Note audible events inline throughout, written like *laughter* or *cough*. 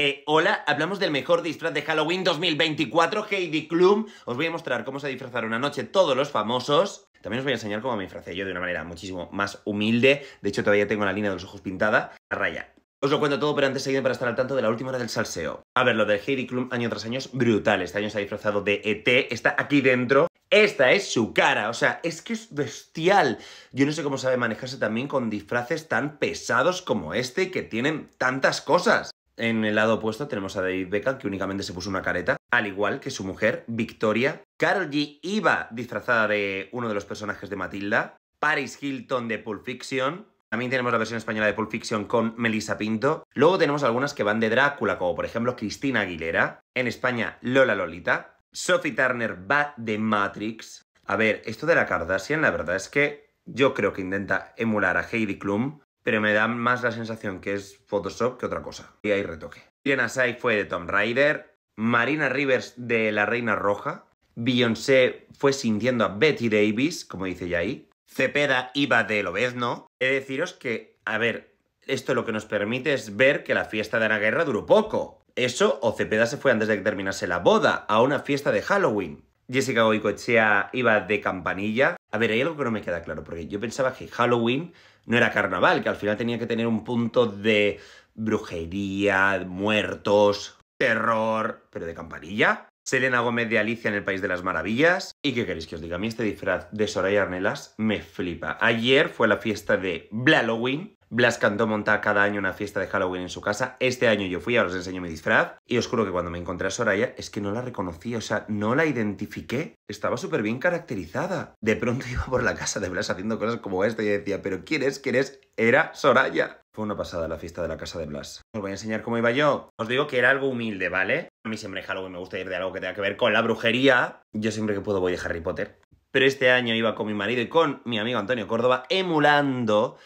Eh, hola, hablamos del mejor disfraz de Halloween 2024, Heidi Klum. Os voy a mostrar cómo se una noche todos los famosos. También os voy a enseñar cómo me disfracé yo de una manera muchísimo más humilde. De hecho, todavía tengo la línea de los ojos pintada. A raya. Os lo cuento todo, pero antes seguido para estar al tanto de la última hora del salseo. A ver, lo de Heidi Klum año tras año es brutal. Este año se ha disfrazado de ET, está aquí dentro. Esta es su cara, o sea, es que es bestial. Yo no sé cómo sabe manejarse también con disfraces tan pesados como este que tienen tantas cosas. En el lado opuesto tenemos a David Beckham, que únicamente se puso una careta, al igual que su mujer, Victoria. Carol G iba disfrazada de uno de los personajes de Matilda. Paris Hilton de Pulp Fiction. También tenemos la versión española de Pulp Fiction con Melissa Pinto. Luego tenemos algunas que van de Drácula, como por ejemplo Cristina Aguilera. En España, Lola Lolita. Sophie Turner va de Matrix. A ver, esto de la Kardashian, la verdad es que yo creo que intenta emular a Heidi Klum, pero me da más la sensación que es Photoshop que otra cosa. Y hay retoque. Diana Sai fue de Tom Raider, Marina Rivers de La Reina Roja, Beyoncé fue sintiendo a Betty Davis, como dice ahí. Cepeda iba de Lobezno. He de deciros que, a ver, esto lo que nos permite es ver que la fiesta de Ana Guerra duró poco. Eso o Cepeda se fue antes de que terminase la boda, a una fiesta de Halloween. Jessica Goicoechea iba de campanilla, a ver, hay algo que no me queda claro, porque yo pensaba que Halloween no era carnaval, que al final tenía que tener un punto de brujería, muertos, terror, pero de campanilla. Selena Gómez de Alicia en el País de las Maravillas. ¿Y qué queréis que os diga? A mí este disfraz de Soraya Arnelas me flipa. Ayer fue la fiesta de Halloween. Blas Cantó montar cada año una fiesta de Halloween en su casa. Este año yo fui, ahora os enseño mi disfraz. Y os juro que cuando me encontré a Soraya es que no la reconocí, o sea, no la identifiqué. Estaba súper bien caracterizada. De pronto *laughs* iba por la casa de Blas haciendo cosas como esto y decía, pero ¿quién es? ¿Quién es? Era Soraya. Fue una pasada la fiesta de la casa de Blas. Os voy a enseñar cómo iba yo. Os digo que era algo humilde, ¿vale? A mí siempre Halloween me gusta ir de algo que tenga que ver con la brujería. Yo siempre que puedo voy de Harry Potter. Pero este año iba con mi marido y con mi amigo Antonio Córdoba emulando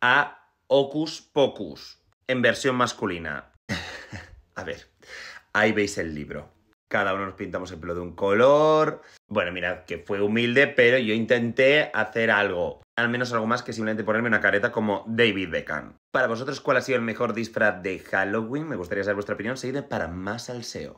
a Ocus Pocus, en versión masculina. *laughs* a ver, ahí veis el libro. Cada uno nos pintamos el pelo de un color. Bueno, mirad que fue humilde, pero yo intenté hacer algo. Al menos algo más que simplemente ponerme una careta como David Beckham. Para vosotros, ¿cuál ha sido el mejor disfraz de Halloween? Me gustaría saber vuestra opinión, Seguidme para más SEO.